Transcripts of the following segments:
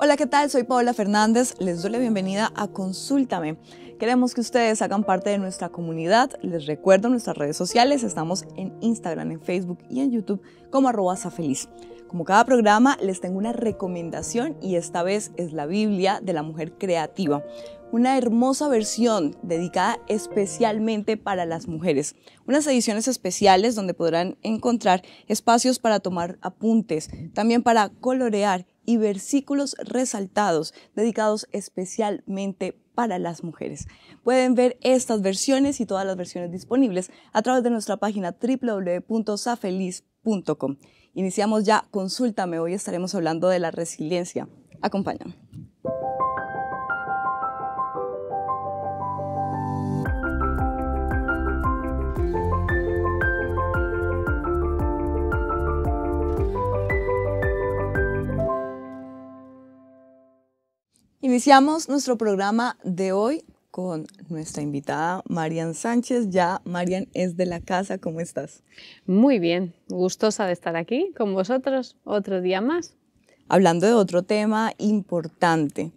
Hola, ¿qué tal? Soy Paola Fernández. Les doy la bienvenida a Consúltame. Queremos que ustedes hagan parte de nuestra comunidad. Les recuerdo nuestras redes sociales. Estamos en Instagram, en Facebook y en YouTube como arroba Como cada programa, les tengo una recomendación y esta vez es la Biblia de la Mujer Creativa. Una hermosa versión dedicada especialmente para las mujeres. Unas ediciones especiales donde podrán encontrar espacios para tomar apuntes, también para colorear y versículos resaltados dedicados especialmente para las mujeres. Pueden ver estas versiones y todas las versiones disponibles a través de nuestra página www.safeliz.com. Iniciamos ya consultame, hoy estaremos hablando de la resiliencia. Acompáñame. Iniciamos nuestro programa de hoy con nuestra invitada Marian Sánchez. Ya Marian es de la casa, ¿cómo estás? Muy bien, gustosa de estar aquí con vosotros otro día más. Hablando de otro tema importante.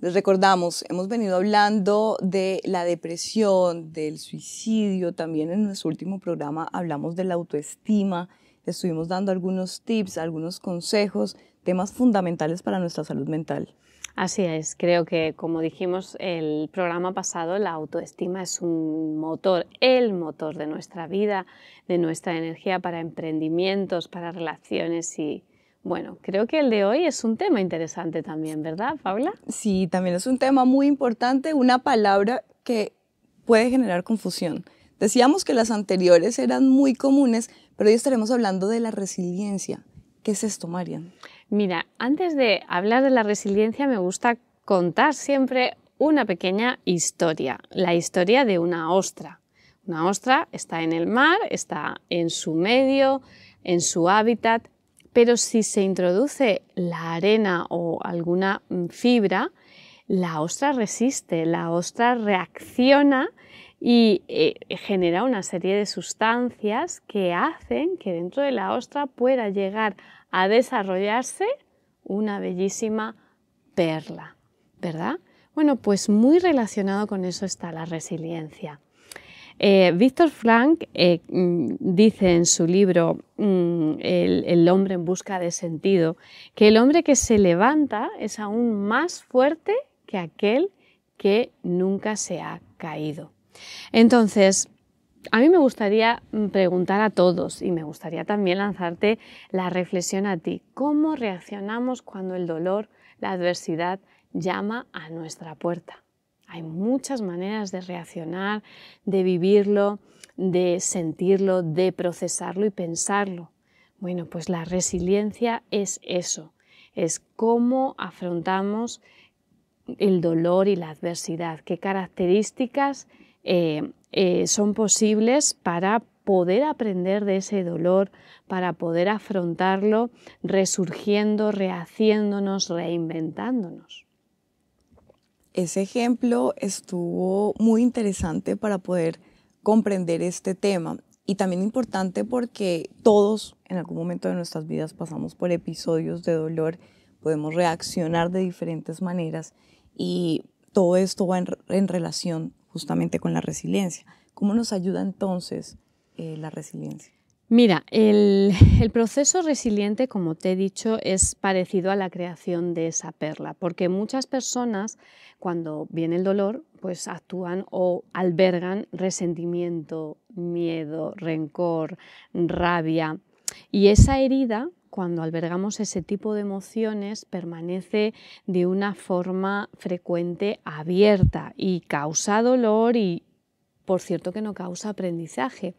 Les recordamos, hemos venido hablando de la depresión, del suicidio, también en nuestro último programa hablamos de la autoestima, estuvimos dando algunos tips, algunos consejos, temas fundamentales para nuestra salud mental. Así es, creo que como dijimos el programa pasado, la autoestima es un motor, el motor de nuestra vida, de nuestra energía para emprendimientos, para relaciones y bueno, creo que el de hoy es un tema interesante también, ¿verdad, Paula? Sí, también es un tema muy importante, una palabra que puede generar confusión. Decíamos que las anteriores eran muy comunes, pero hoy estaremos hablando de la resiliencia. ¿Qué es esto, Marian? Mira, antes de hablar de la resiliencia me gusta contar siempre una pequeña historia, la historia de una ostra. Una ostra está en el mar, está en su medio, en su hábitat, pero si se introduce la arena o alguna mm, fibra, la ostra resiste, la ostra reacciona y eh, genera una serie de sustancias que hacen que dentro de la ostra pueda llegar a desarrollarse una bellísima perla, ¿verdad? Bueno, pues muy relacionado con eso está la resiliencia. Eh, Víctor Frank eh, mm, dice en su libro mm, el hombre en busca de sentido que el hombre que se levanta es aún más fuerte que aquel que nunca se ha caído. Entonces, a mí me gustaría mm, preguntar a todos y me gustaría también lanzarte la reflexión a ti. ¿Cómo reaccionamos cuando el dolor, la adversidad llama a nuestra puerta? Hay muchas maneras de reaccionar, de vivirlo, de sentirlo, de procesarlo y pensarlo. Bueno, pues la resiliencia es eso, es cómo afrontamos el dolor y la adversidad, qué características eh, eh, son posibles para poder aprender de ese dolor, para poder afrontarlo resurgiendo, rehaciéndonos, reinventándonos. Ese ejemplo estuvo muy interesante para poder comprender este tema y también importante porque todos en algún momento de nuestras vidas pasamos por episodios de dolor, podemos reaccionar de diferentes maneras y todo esto va en relación justamente con la resiliencia. ¿Cómo nos ayuda entonces eh, la resiliencia? Mira, el, el, proceso resiliente, como te he dicho, es parecido a la creación de esa perla, porque muchas personas, cuando viene el dolor, pues actúan o albergan resentimiento, miedo, rencor, rabia. Y esa herida cuando albergamos ese tipo de emociones permanece de una forma frecuente abierta y causa dolor y por cierto que no causa aprendizaje.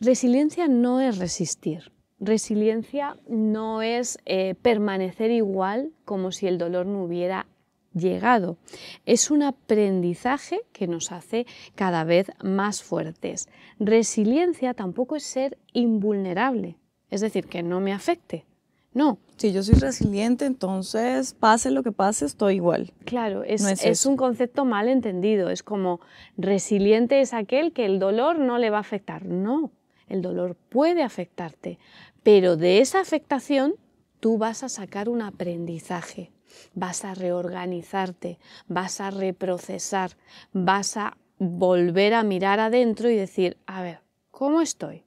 Resiliencia no es resistir. Resiliencia no es eh, permanecer igual como si el dolor no hubiera llegado. Es un aprendizaje que nos hace cada vez más fuertes. Resiliencia tampoco es ser invulnerable, es decir, que no me afecte. No. Si yo soy resiliente, entonces pase lo que pase, estoy igual. Claro, es, un concepto mal entendido. Es como resiliente es aquel que el dolor no le va a afectar. No, el dolor puede afectarte, pero de esa afectación tú vas a sacar un aprendizaje, vas a reorganizarte, vas a reprocesar, vas a volver a mirar adentro y decir, a ver, ¿cómo estoy?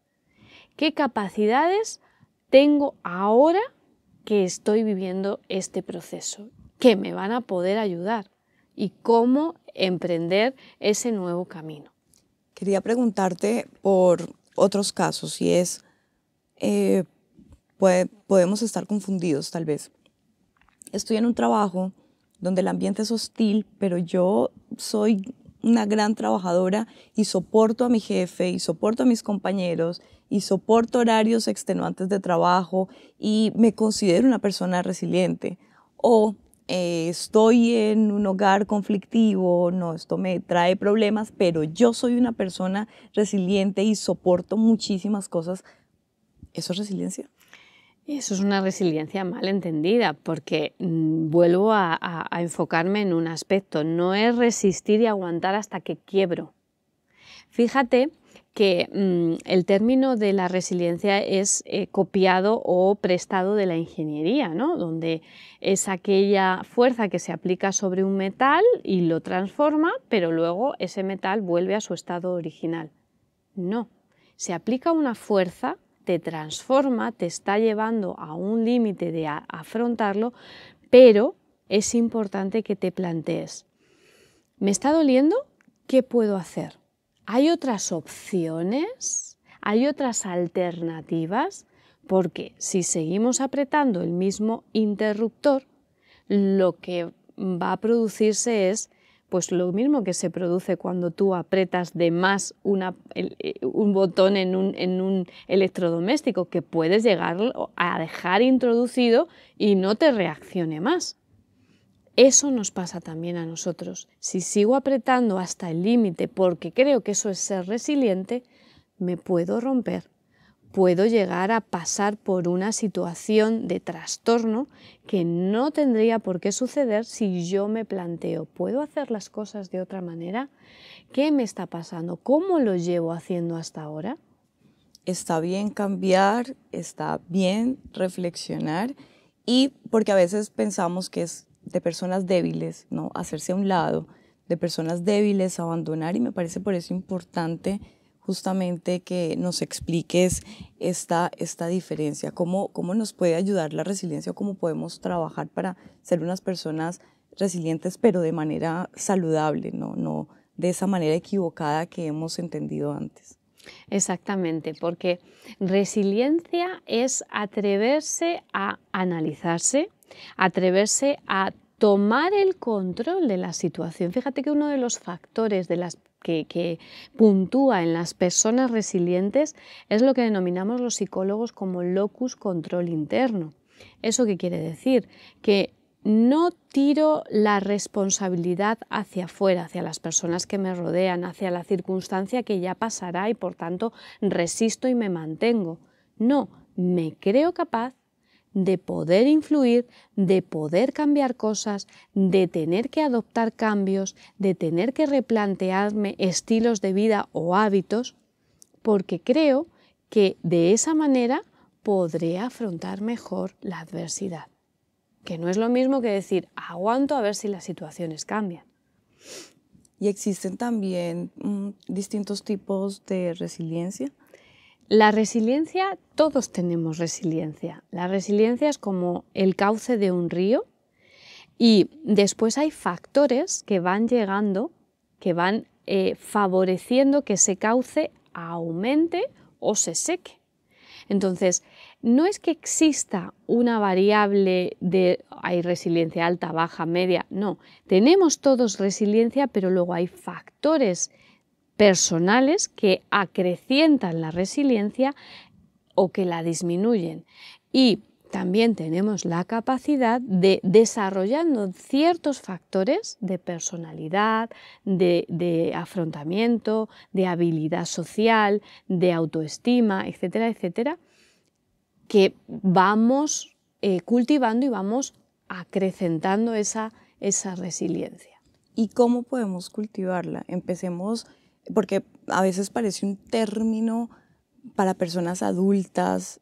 ¿Qué capacidades tengo ahora que estoy viviendo este proceso? ¿Qué me van a poder ayudar? ¿Y cómo emprender ese nuevo camino? Quería preguntarte por otros casos, si es, eh, podemos estar confundidos tal vez. Estoy en un trabajo donde el ambiente es hostil, pero yo soy una gran trabajadora y soporto a mi jefe y soporto a mis compañeros y soporto horarios extenuantes de trabajo y me considero una persona resiliente. O eh, estoy en un hogar conflictivo, no, esto me trae problemas, pero yo soy una persona resiliente y soporto muchísimas cosas. ¿Eso es resiliencia? eso es una resiliencia mal entendida, porque mm, vuelvo a, enfocarme en un aspecto, no es resistir y aguantar hasta que quiebro. Fíjate que mm, el término de la resiliencia es eh, copiado o prestado de la ingeniería, ¿no? donde es aquella fuerza que se aplica sobre un metal y lo transforma, pero luego ese metal vuelve a su estado original. No, se aplica una fuerza te transforma, te está llevando a un límite de afrontarlo, pero es importante que te plantees, ¿me está doliendo? ¿Qué puedo hacer? ¿Hay otras opciones? ¿Hay otras alternativas? Porque si seguimos apretando el mismo interruptor, lo que va a producirse es pues lo mismo que se produce cuando tú apretas de más eh, un botón en un, electrodoméstico, que puedes llegar a dejar introducido y no te reaccione más. Eso nos pasa también a nosotros. Si sigo apretando hasta el límite porque creo que eso es ser resiliente, me puedo romper puedo llegar a pasar por una situación de trastorno que no tendría por qué suceder si yo me planteo, ¿puedo hacer las cosas de otra manera? ¿Qué me está pasando? ¿Cómo lo llevo haciendo hasta ahora? Está bien cambiar, está bien reflexionar y porque a veces pensamos que es de personas débiles, ¿no? Hacerse a un lado, de personas débiles, abandonar y me parece por eso importante justamente que nos expliques esta, esta diferencia, cómo, cómo nos puede ayudar la resiliencia cómo podemos trabajar para ser unas personas resilientes, pero de manera saludable, no, no de esa manera equivocada que hemos entendido antes. Exactamente, porque resiliencia es atreverse a analizarse, atreverse a tomar el control de la situación. Fíjate que uno de los factores de las que, puntúa en las personas resilientes es lo que denominamos los psicólogos como locus control interno. ¿Eso qué quiere decir? Que no tiro la responsabilidad hacia afuera, hacia las personas que me rodean, hacia la circunstancia que ya pasará y por tanto resisto y me mantengo. No, me creo capaz de poder influir, de poder cambiar cosas, de tener que adoptar cambios, de tener que replantearme estilos de vida o hábitos, porque creo que de esa manera podré afrontar mejor la adversidad, que no es lo mismo que decir aguanto a ver si las situaciones cambian. Y existen también mm, distintos tipos de resiliencia la resiliencia, todos tenemos resiliencia. La resiliencia es como el cauce de un río y después hay factores que van llegando, que van eh, favoreciendo que ese cauce aumente o se seque. Entonces, no es que exista una variable de hay resiliencia alta, baja, media, no. Tenemos todos resiliencia, pero luego hay factores personales que acrecientan la resiliencia o que la disminuyen. Y también tenemos la capacidad de, desarrollando ciertos factores de personalidad, de, afrontamiento, de habilidad social, de autoestima, etcétera, etcétera, que vamos eh, cultivando y vamos acrecentando esa, esa resiliencia. ¿Y cómo podemos cultivarla? Empecemos porque a veces parece un término para personas adultas,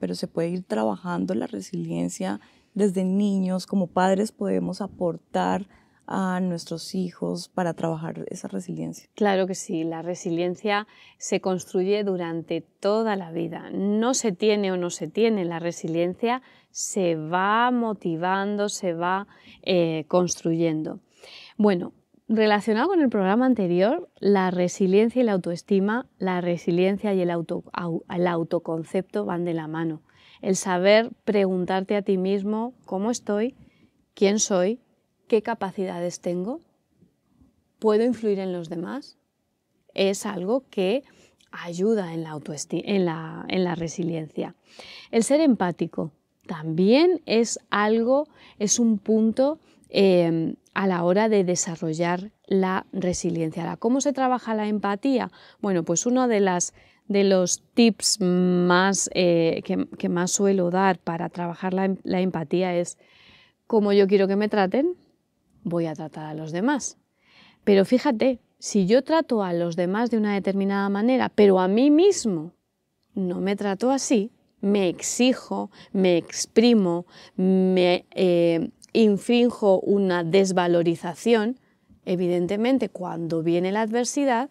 Pero se puede ir trabajando la resiliencia desde niños, como padres podemos aportar a nuestros hijos para trabajar esa resiliencia? Claro que sí, la resiliencia se construye durante toda la vida. No se tiene o no se tiene, la resiliencia se va motivando, se va eh, construyendo. Bueno, Relacionado con el programa anterior, la resiliencia y la autoestima, la resiliencia y el, autoconcepto van de la mano. El saber preguntarte a ti mismo cómo estoy, quién soy, qué capacidades tengo, puedo influir en los demás, es algo que ayuda en la, en la resiliencia. El ser empático también es algo, es un punto em, a la hora de desarrollar la resiliencia. ¿Cómo se trabaja la empatía? Bueno, pues uno de, las, de los tips más, eh, que, más suelo dar para trabajar em, la, empatía es, como yo quiero que me traten, voy a tratar a los demás. Pero fíjate, si yo trato a los demás de una determinada manera, pero a mí mismo no me trato así, me exijo, me exprimo, me eh, infrinjo una desvalorización, evidentemente cuando viene la adversidad,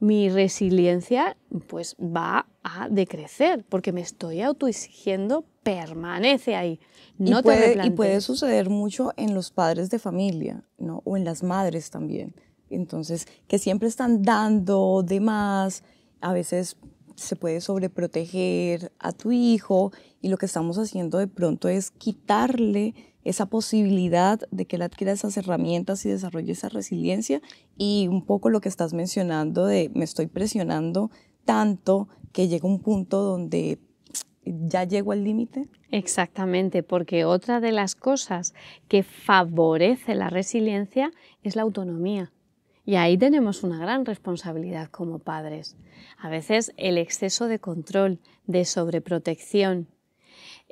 mi resiliencia pues va a decrecer porque me estoy autoexigiendo, permanece ahí. y, puede, y puede suceder mucho en los padres de familia, ¿no? O en las madres también. Entonces, que siempre están dando de más, a veces se puede sobreproteger a tu hijo y lo que estamos haciendo de pronto es quitarle esa posibilidad de que él adquiera esas herramientas y desarrolle esa resiliencia y un poco lo que estás mencionando de me estoy presionando tanto que llega un punto donde ya llego al límite. Exactamente, porque otra de las cosas que favorece la resiliencia es la autonomía. Y ahí tenemos una gran responsabilidad como padres. A veces el exceso de control, de sobreprotección,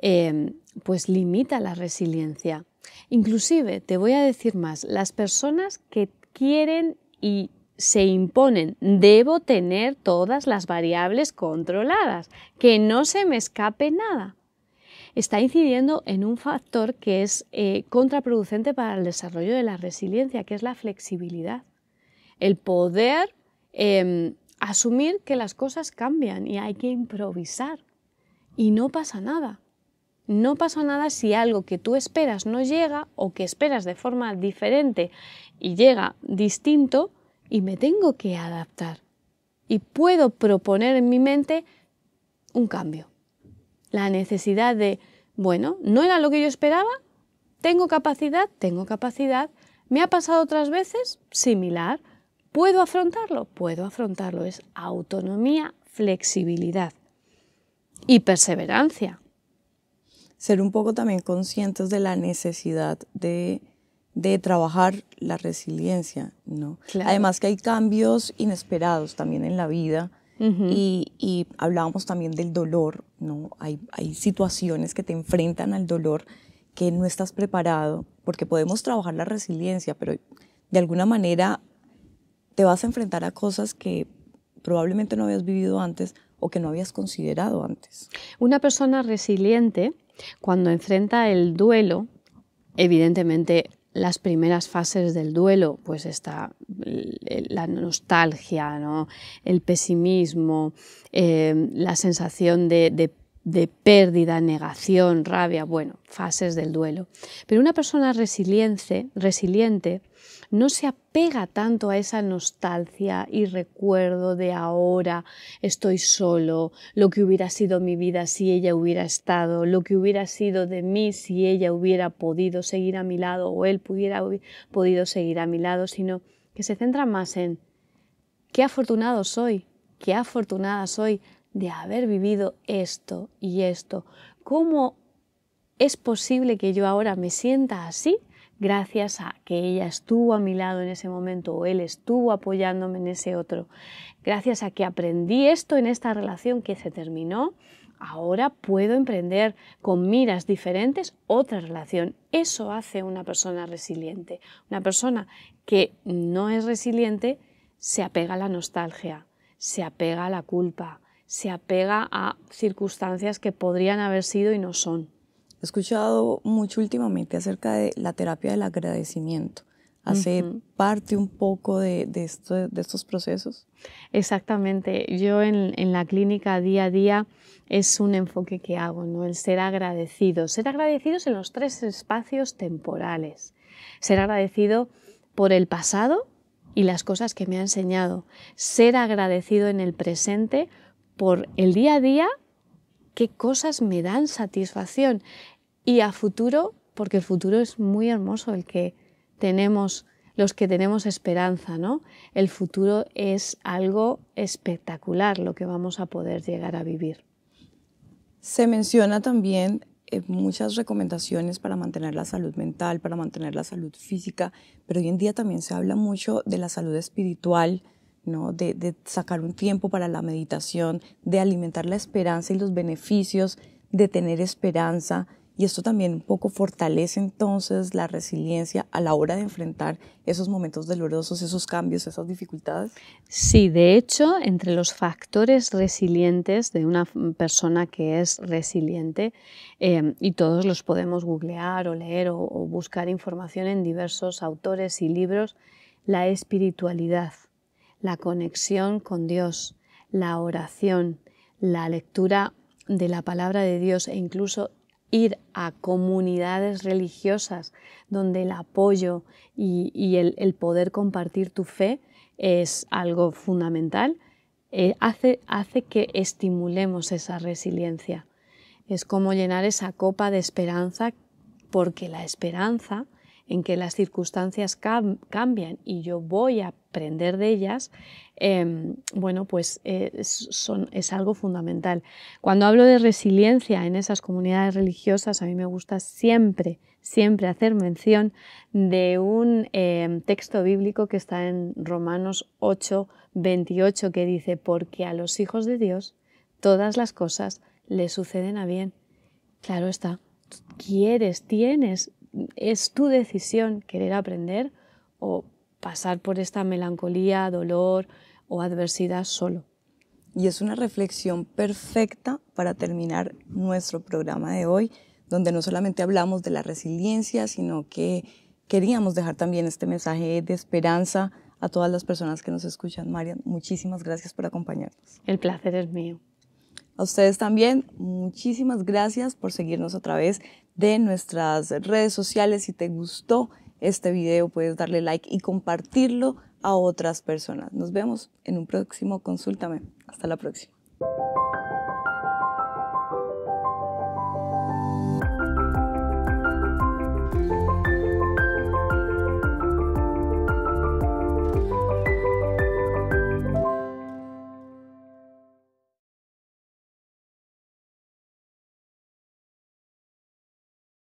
Em, pues limita la resiliencia. Inclusive, te voy a decir más, las personas que quieren y se imponen, debo tener todas las variables controladas, que no se me escape nada. Está incidiendo en un factor que es eh, contraproducente para el desarrollo de la resiliencia, que es la flexibilidad. El poder em, asumir que las cosas cambian y hay que improvisar. Y no pasa nada. No pasa nada si algo que tú esperas no llega o que esperas de forma diferente y llega distinto y me tengo que adaptar. Y puedo proponer en mi mente un cambio. La necesidad de, bueno, no era lo que yo esperaba, tengo capacidad, tengo capacidad, me ha pasado otras veces, similar, puedo afrontarlo, puedo afrontarlo, es autonomía, flexibilidad y perseverancia ser un poco también conscientes de la necesidad de, trabajar la resiliencia, ¿no? Además que hay cambios inesperados también en la vida y, y, hablábamos también del dolor, ¿no? Hay, hay situaciones que te enfrentan al dolor que no estás preparado, porque podemos trabajar la resiliencia, pero de alguna manera te vas a enfrentar a cosas que probablemente no habías vivido antes o que no habías considerado antes. Una persona resiliente cuando enfrenta el duelo, evidentemente las primeras fases del duelo, pues está la nostalgia, el pesimismo, eh, la sensación de, pérdida, negación, rabia, bueno, fases del duelo. Pero una persona resiliente no se apega tanto a esa nostalgia y recuerdo de ahora, estoy solo, lo que hubiera sido mi vida si ella hubiera estado, lo que hubiera sido de mí si ella hubiera podido seguir a mi lado o él pudiera podido seguir a mi lado, sino que se centra más en qué afortunado soy, qué afortunada soy de haber vivido esto y esto, cómo es posible que yo ahora me sienta así gracias a que ella estuvo a mi lado en ese momento o él estuvo apoyándome en ese otro. Gracias a que aprendí esto en esta relación que se terminó, ahora puedo emprender con miras diferentes otra relación. Eso hace una persona resiliente. Una persona que no es resiliente se apega a la nostalgia, se apega a la culpa, se apega a circunstancias que podrían haber sido y no son. He escuchado mucho últimamente acerca de la terapia del agradecimiento. ¿Hace parte un poco de, de, estos procesos? Exactamente. Yo en, en, la clínica día a día es un enfoque que hago, ¿no? el ser agradecido. Ser agradecidos en los tres espacios temporales. Ser agradecido por el pasado y las cosas que me ha enseñado. Ser agradecido en el presente por el día a día qué cosas me dan satisfacción y a futuro, porque el futuro es muy hermoso, el que tenemos los que tenemos esperanza, ¿no? El futuro es algo espectacular lo que vamos a poder llegar a vivir. Se menciona también eh, muchas recomendaciones para mantener la salud mental, para mantener la salud física, pero hoy en día también se habla mucho de la salud espiritual, ¿no? de sacar un tiempo para la meditación, de alimentar la esperanza y los beneficios de tener esperanza. Y esto también un poco fortalece entonces la resiliencia a la hora de enfrentar esos momentos dolorosos, esos cambios, esas dificultades. Sí, de hecho, entre los factores resilientes de una persona que es resiliente, em, y todos los podemos googlear o leer o buscar información en diversos autores y libros, la espiritualidad, la conexión con Dios, la oración, la lectura de la palabra de Dios e incluso ir a comunidades religiosas donde el apoyo y, el, poder compartir tu fe es algo fundamental, eh, hace que estimulemos esa resiliencia. Es como llenar esa copa de esperanza, porque la esperanza en que las circunstancias cambian y yo voy a aprender de ellas, em, bueno, pues eh, es algo fundamental. Cuando hablo de resiliencia en esas comunidades religiosas, a mí me gusta siempre, siempre hacer mención de un em, texto bíblico que está en Romanos 8, 28, que dice, porque a los hijos de Dios todas las cosas le suceden a bien. Claro está, quieres, tienes es tu decisión querer aprender o pasar por esta melancolía, dolor o adversidad solo. Y es una reflexión perfecta para terminar nuestro programa de hoy, donde no solamente hablamos de la resiliencia, sino que queríamos dejar también este mensaje de esperanza a todas las personas que nos escuchan. Marian, muchísimas gracias por acompañarnos. El placer es mío. A ustedes también, muchísimas gracias por seguirnos otra vez de nuestras redes sociales. Si te gustó este video, puedes darle like y compartirlo a otras personas. Nos vemos en un próximo Consúltame. Hasta la próxima.